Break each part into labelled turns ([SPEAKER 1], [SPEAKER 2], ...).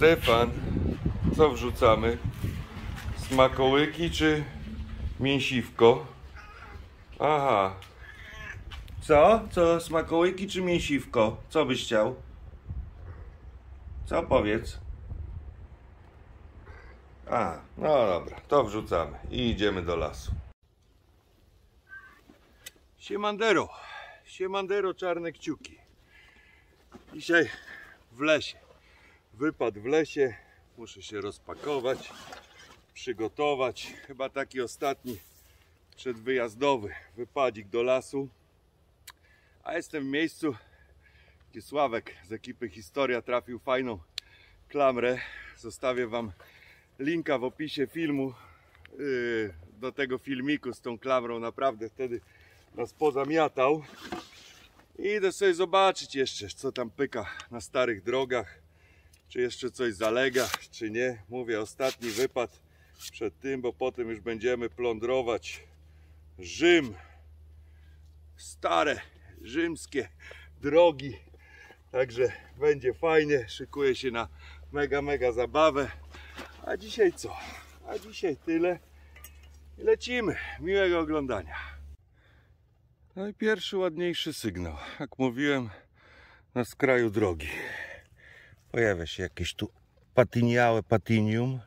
[SPEAKER 1] Stefan, co wrzucamy? Smakołyki czy mięsiwko? Aha. Co? Co, smakołyki czy mięsiwko? Co byś chciał? Co powiedz? A, no dobra, to wrzucamy i idziemy do lasu. Siemandero, siemandero czarne kciuki. Dzisiaj w lesie wypad w lesie. Muszę się rozpakować, przygotować. Chyba taki ostatni przedwyjazdowy wypadzik do lasu. A jestem w miejscu, gdzie Sławek z ekipy Historia trafił fajną klamrę. Zostawię Wam linka w opisie filmu yy, do tego filmiku z tą klamrą. Naprawdę wtedy nas pozamiatał. I idę sobie zobaczyć jeszcze, co tam pyka na starych drogach czy jeszcze coś zalega, czy nie. Mówię, ostatni wypad przed tym, bo potem już będziemy plądrować Rzym. Stare rzymskie drogi. Także będzie fajnie, szykuję się na mega, mega zabawę. A dzisiaj co? A dzisiaj tyle. I lecimy. Miłego oglądania. No i pierwszy ładniejszy sygnał. Jak mówiłem, na skraju drogi. Pojawia się jakieś tu patiniałe patinium.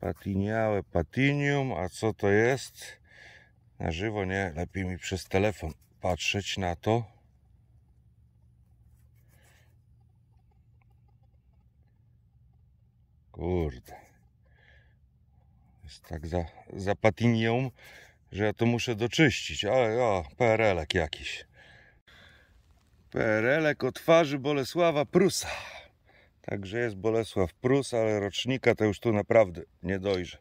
[SPEAKER 1] Patiniałe patinium, a co to jest? Na żywo nie, lepiej mi przez telefon patrzeć na to. Kurde. Jest tak za, za patinią, że ja to muszę doczyścić, ale o, prl jakiś. Perelek o twarzy Bolesława Prusa. Także jest Bolesław Prus, ale rocznika to już tu naprawdę nie dojrze.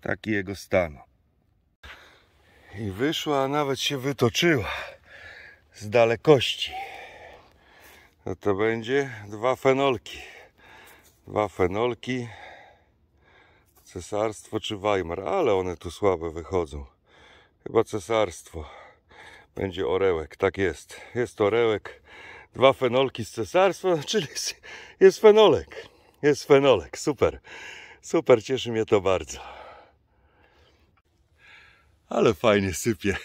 [SPEAKER 1] Taki jego stan. I wyszła, a nawet się wytoczyła z dalekości. No to będzie dwa fenolki. Dwa fenolki. Cesarstwo czy Weimar, ale one tu słabe wychodzą. Chyba cesarstwo. Będzie orełek, tak jest. Jest orełek, dwa fenolki z cesarstwa, czyli jest fenolek. Jest fenolek, super. Super, cieszy mnie to bardzo. Ale fajnie sypie.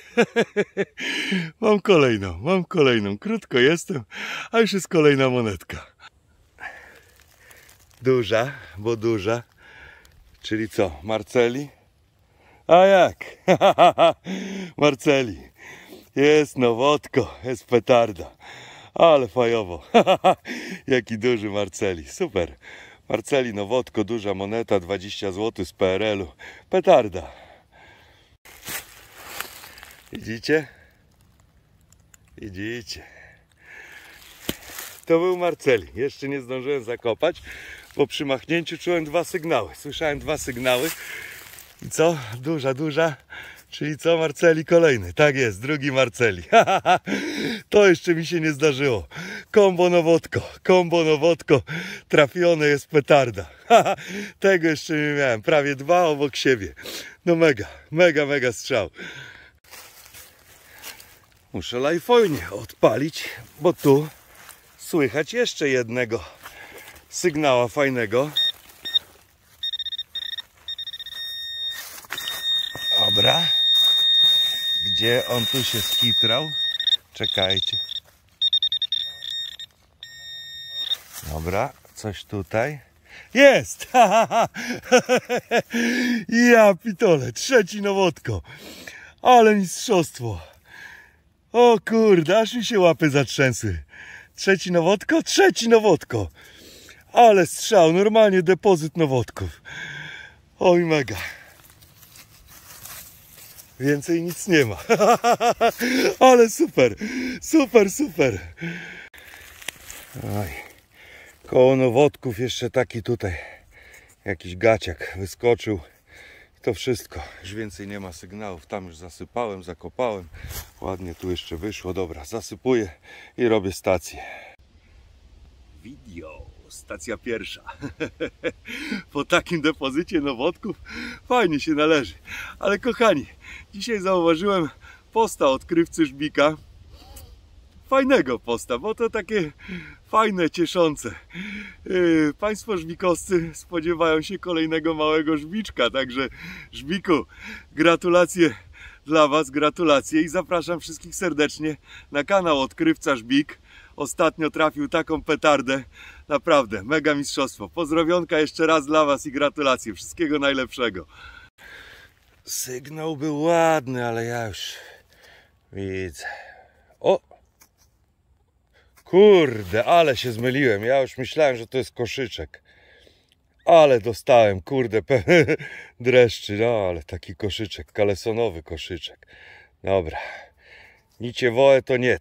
[SPEAKER 1] mam kolejną, mam kolejną. Krótko jestem, a już jest kolejna monetka. Duża, bo duża. Czyli co, Marceli? A jak? Marceli. Jest nowotko, jest petarda. Ale fajowo. Jaki duży Marceli. Super. Marceli nowotko, duża moneta, 20 zł z PRL-u. Petarda. Widzicie? Widzicie. To był Marceli. Jeszcze nie zdążyłem zakopać. Po przymachnięciu czułem dwa sygnały. Słyszałem dwa sygnały. I co? Duża, duża Czyli co Marceli kolejny? Tak jest, drugi Marceli. to jeszcze mi się nie zdarzyło. Kombo nowotko, kombo nowotko, trafione jest petarda. Tego jeszcze nie miałem. Prawie dwa obok siebie. No mega, mega, mega strzał. Muszę lifeonie odpalić, bo tu słychać jeszcze jednego sygnała fajnego. Gdzie on tu się skitrał? Czekajcie. Dobra, coś tutaj. Jest! ja pitole, trzeci nowotko. Ale mistrzostwo. O kurde, aż mi się łapy zatrzęsły. Trzeci nowotko? Trzeci nowotko. Ale strzał, normalnie depozyt nowotków. Oj mega. Więcej nic nie ma. Ale super, super, super. Oj. Koło nowotków jeszcze taki tutaj jakiś gaciak wyskoczył. I to wszystko. Już więcej nie ma sygnałów. Tam już zasypałem, zakopałem. Ładnie tu jeszcze wyszło. Dobra, zasypuję i robię stację. Video stacja pierwsza. po takim depozycie nowotków fajnie się należy. Ale kochani, dzisiaj zauważyłem posta odkrywcy Żbika. Fajnego posta, bo to takie fajne, cieszące. Yy, państwo żbikowscy spodziewają się kolejnego małego żbiczka, także żbiku, gratulacje dla Was gratulacje i zapraszam wszystkich serdecznie na kanał Odkrywca Żbik. Ostatnio trafił taką petardę, naprawdę mega mistrzostwo. Pozdrowionka jeszcze raz dla Was i gratulacje, wszystkiego najlepszego. Sygnał był ładny, ale ja już widzę. O! Kurde, ale się zmyliłem. Ja już myślałem, że to jest koszyczek. Ale dostałem, kurde, dreszczy, no ale taki koszyczek, kalesonowy koszyczek. Dobra, nicie woe to nie.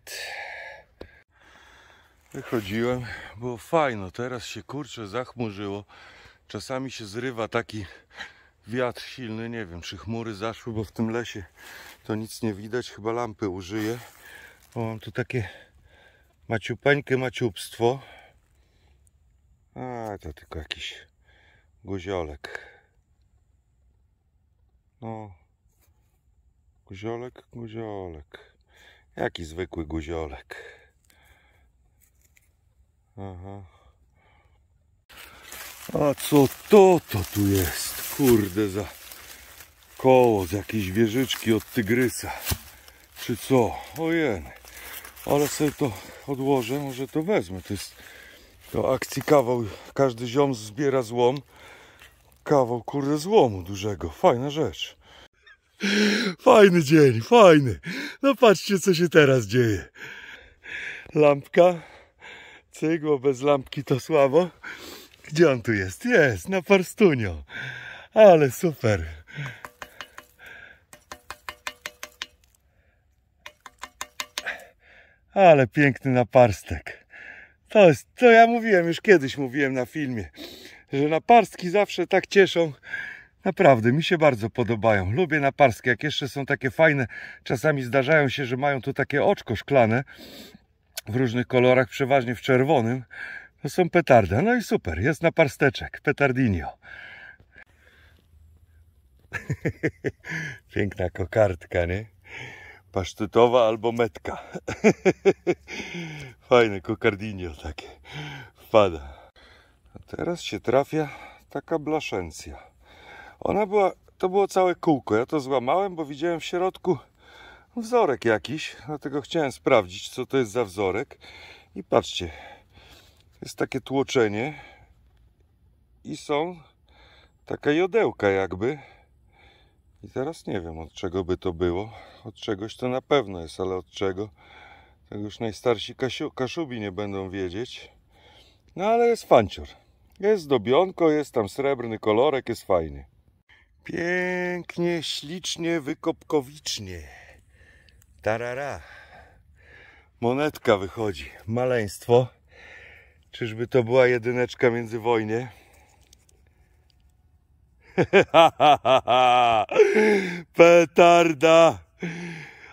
[SPEAKER 1] Wychodziłem, było fajno, teraz się kurczę zachmurzyło. Czasami się zrywa taki wiatr silny, nie wiem czy chmury zaszły, bo w tym lesie to nic nie widać, chyba lampy użyję. mam tu takie maciupeńkie maciubstwo. A, to tylko jakiś guziolek. No, guziolek, guziolek. Jaki zwykły guziolek. Aha. A co to, to tu jest? Kurde, za koło z jakiejś wieżyczki od tygrysa. Czy co? Ojen, Ale sobie to odłożę, może to wezmę. To jest do akcji kawał. Każdy ziom zbiera złom kawał kurde złomu dużego. Fajna rzecz. Fajny dzień, fajny. No patrzcie, co się teraz dzieje. Lampka. Cygło bez lampki to słabo. Gdzie on tu jest? Jest, na Parstunio. Ale super. Ale piękny naparstek. To jest, to ja mówiłem, już kiedyś mówiłem na filmie że naparski zawsze tak cieszą. Naprawdę, mi się bardzo podobają. Lubię naparski, jak jeszcze są takie fajne. Czasami zdarzają się, że mają tu takie oczko szklane w różnych kolorach, przeważnie w czerwonym. To są petarda. No i super, jest naparsteczek, petardinio. Piękna kokardka, nie? pasztutowa albo metka. Fajne kokardinio takie. Wpada teraz się trafia taka blaszencja. Ona była, to było całe kółko. Ja to złamałem, bo widziałem w środku wzorek jakiś, dlatego chciałem sprawdzić, co to jest za wzorek. I patrzcie, jest takie tłoczenie i są taka jodełka jakby. I teraz nie wiem, od czego by to było. Od czegoś to na pewno jest, ale od czego? Tego już najstarsi Kasiu, Kaszubi nie będą wiedzieć. No ale jest fancior. Jest dobionko, jest tam srebrny kolorek, jest fajnie. Pięknie, ślicznie, wykopkowicznie. Tarara. Monetka wychodzi. Maleństwo. Czyżby to była jedyneczka między wojnie? Petarda!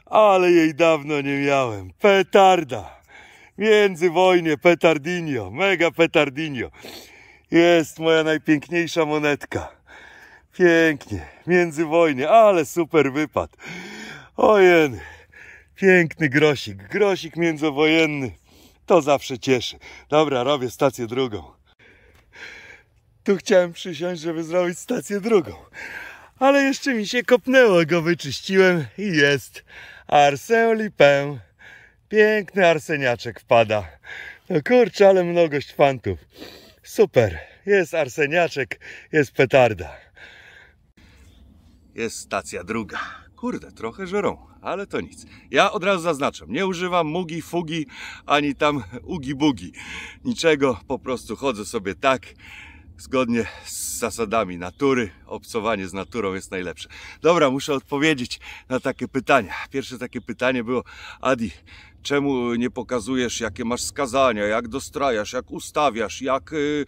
[SPEAKER 1] Ale jej dawno nie miałem. Petarda! Między wojnie petardinio, mega petardinio. Jest moja najpiękniejsza monetka. Pięknie, międzywojnie, ale super wypad. Ojen, piękny grosik, grosik międzywojenny. To zawsze cieszy. Dobra, robię stację drugą. Tu chciałem przysiąść, żeby zrobić stację drugą. Ale jeszcze mi się kopnęło, go wyczyściłem i jest. Arsę Lipę. Piękny arseniaczek wpada. No kurczę, ale mnogość fantów. Super, jest arseniaczek, jest petarda. Jest stacja druga. Kurde, trochę żerą, ale to nic. Ja od razu zaznaczam, nie używam mugi, fugi, ani tam ugi-bugi. Niczego, po prostu chodzę sobie tak, zgodnie z zasadami natury, obcowanie z naturą jest najlepsze. Dobra, muszę odpowiedzieć na takie pytania. Pierwsze takie pytanie było, Adi, czemu nie pokazujesz, jakie masz skazania, jak dostrajasz, jak ustawiasz, jak y,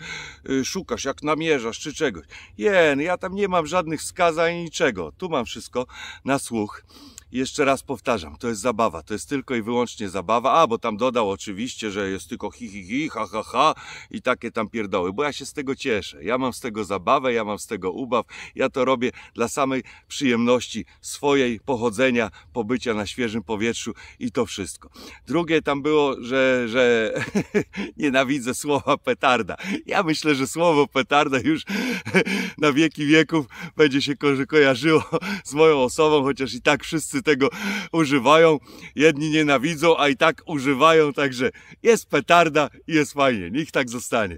[SPEAKER 1] y, szukasz, jak namierzasz, czy czegoś. Jen, no ja tam nie mam żadnych skazań, niczego. Tu mam wszystko na słuch. Jeszcze raz powtarzam, to jest zabawa, to jest tylko i wyłącznie zabawa, a bo tam dodał oczywiście, że jest tylko hi hi hi, ha ha ha i takie tam pierdoły, bo ja się z tego cieszę, ja mam z tego zabawę, ja mam z tego ubaw, ja to robię dla samej przyjemności swojej pochodzenia, pobycia na świeżym powietrzu i to wszystko. Drugie tam było, że, że nienawidzę słowa petarda. Ja myślę, że słowo petarda już na wieki wieków będzie się kojarzyło z moją osobą, chociaż i tak wszyscy wszyscy tego używają. Jedni nienawidzą, a i tak używają, także jest petarda i jest fajnie. Niech tak zostanie.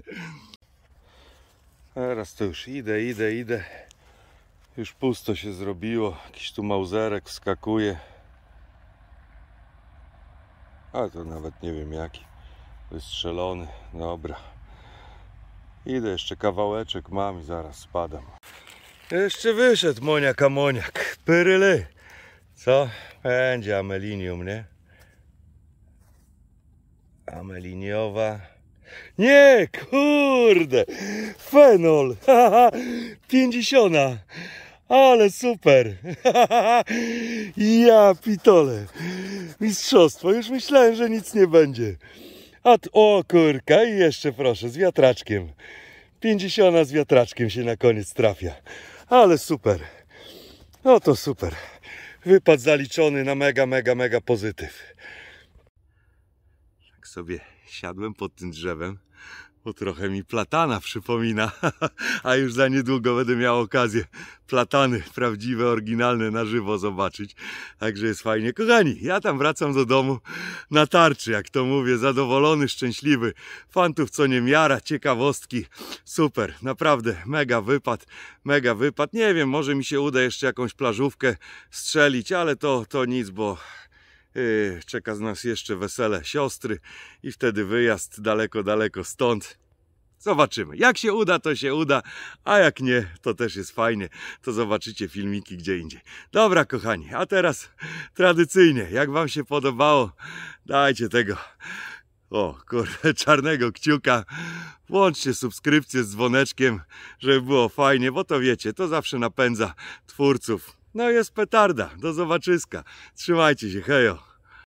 [SPEAKER 1] Teraz to już idę, idę, idę. Już pusto się zrobiło. Jakiś tu mauzerek wskakuje. A to nawet nie wiem jaki. Wystrzelony. Dobra. Idę, jeszcze kawałeczek mam i zaraz spadam. Jeszcze wyszedł moniak amoniak. Pyryly. Co? Będzie amelinium, nie? Ameliniowa. Nie, kurde! Fenol! 50! Ale super! ja pitole! Mistrzostwo! Już myślałem, że nic nie będzie. A o kurka i jeszcze proszę, z wiatraczkiem. 50 z wiatraczkiem się na koniec trafia. Ale super! No to super wypad zaliczony na mega, mega, mega pozytyw. Jak sobie siadłem pod tym drzewem, bo trochę mi platana przypomina, a już za niedługo będę miał okazję platany prawdziwe, oryginalne na żywo zobaczyć. Także jest fajnie. Kochani, ja tam wracam do domu na tarczy, jak to mówię, zadowolony, szczęśliwy. Fantów co nie miara, ciekawostki. Super, naprawdę, mega wypad, mega wypad. Nie wiem, może mi się uda jeszcze jakąś plażówkę strzelić, ale to, to nic, bo E, czeka z nas jeszcze wesele siostry i wtedy wyjazd daleko, daleko stąd. Zobaczymy. Jak się uda, to się uda, a jak nie, to też jest fajnie. To zobaczycie filmiki gdzie indziej. Dobra, kochani, a teraz tradycyjnie, jak Wam się podobało, dajcie tego, o kurde, czarnego kciuka. Włączcie subskrypcję z dzwoneczkiem, żeby było fajnie, bo to wiecie, to zawsze napędza twórców no jest petarda. Do zobaczyska. Trzymajcie się. Hejo.